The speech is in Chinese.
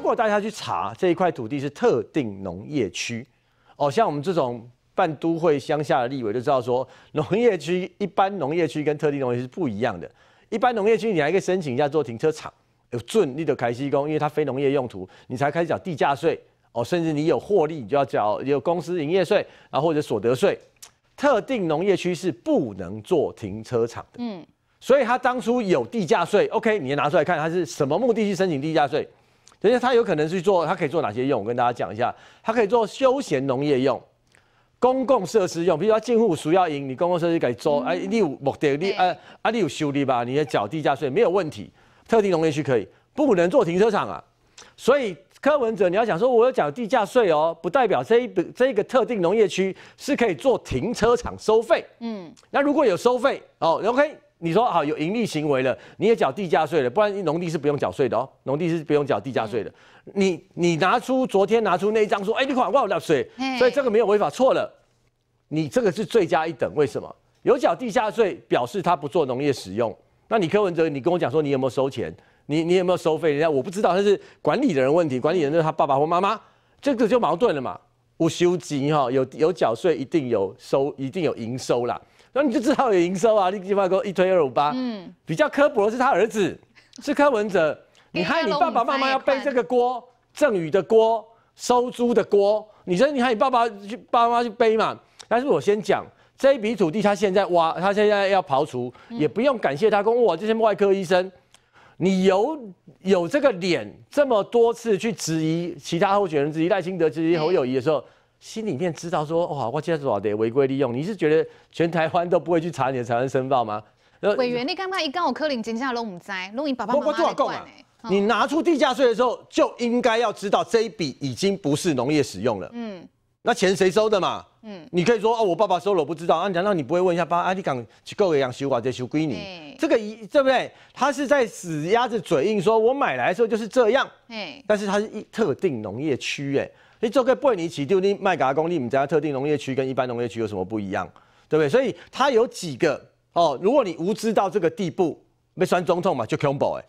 如果大家去查这一块土地是特定农业区，哦，像我们这种半都会乡下的立委就知道说，农业区一般农业区跟特定农业是不一样的。一般农业区你还可以申请一下做停车场，有俊立的开西工，因为它非农业用途，你才开始缴地价税哦。甚至你有获利，你就要缴有公司营业税后或者所得税。特定农业区是不能做停车场的。嗯，所以他当初有地价税，OK，你也拿出来看他是什么目的去申请地价税。就是它有可能去做，它可以做哪些用？我跟大家讲一下，它可以做休闲农业用、公共设施用，比如说进户、鼠要营，你公共设施可以做。哎，你有目的，你呃，啊，你有修理吧？你要缴地价税没有问题。特定农业区可以，不能做停车场啊。所以柯文哲，你要讲说我要缴地价税哦，不代表这一这一个特定农业区是可以做停车场收费。嗯，那如果有收费哦，OK。你说好有盈利行为了，你也缴地价税了，不然农地是不用缴税的哦，农地是不用缴地价税的。你你拿出昨天拿出那一张说，哎，你管我缴税，所以这个没有违法错了。你这个是罪加一等，为什么有缴地价税表示他不做农业使用？那你柯文哲，你跟我讲说你有没有收钱？你你有没有收费？人家我不知道，那是管理的人问题，管理人是他爸爸或妈妈，这个就矛盾了嘛。我修集哈，有有缴税一定有收，一定有营收啦。然后你就知道有营收啊，立几万公一推二五八，嗯，比较科普的是他儿子，是柯文哲，你害你爸爸妈妈要背这个锅，赠予的锅，收租的锅，你说你害你爸爸、爸爸妈妈去背嘛？但是我先讲这一笔土地，他现在挖，他现在要刨除，也不用感谢他，跟我这些外科医生，你有有这个脸这么多次去质疑其他候选人，质疑赖清德，质疑侯友谊的时候。心里面知道说，哇，我今天多少得违规利用。你是觉得全台湾都不会去查你的财产申报吗？委员，你刚刚一讲我柯林，接下来龙五灾，龙五爸爸，妈妈啊管你拿出地价税的时候，就应该要知道这一笔已经不是农业使用了。嗯，那钱谁收的嘛？嗯，你可以说哦，我爸爸收了，我不知道。啊。难道你不会问一下爸？阿你敢去购买养修，把这修归你？这个一对不对？他是在死鸭子嘴硬，说我买来的时候就是这样。哎，但是它是一特定农业区，哎，你这个不会你起丢丢麦嘎阿公，你你知道特定农业区跟一般农业区有什么不一样？对不对？所以它有几个哦，如果你无知到这个地步，被酸中痛嘛，就 combo 哎。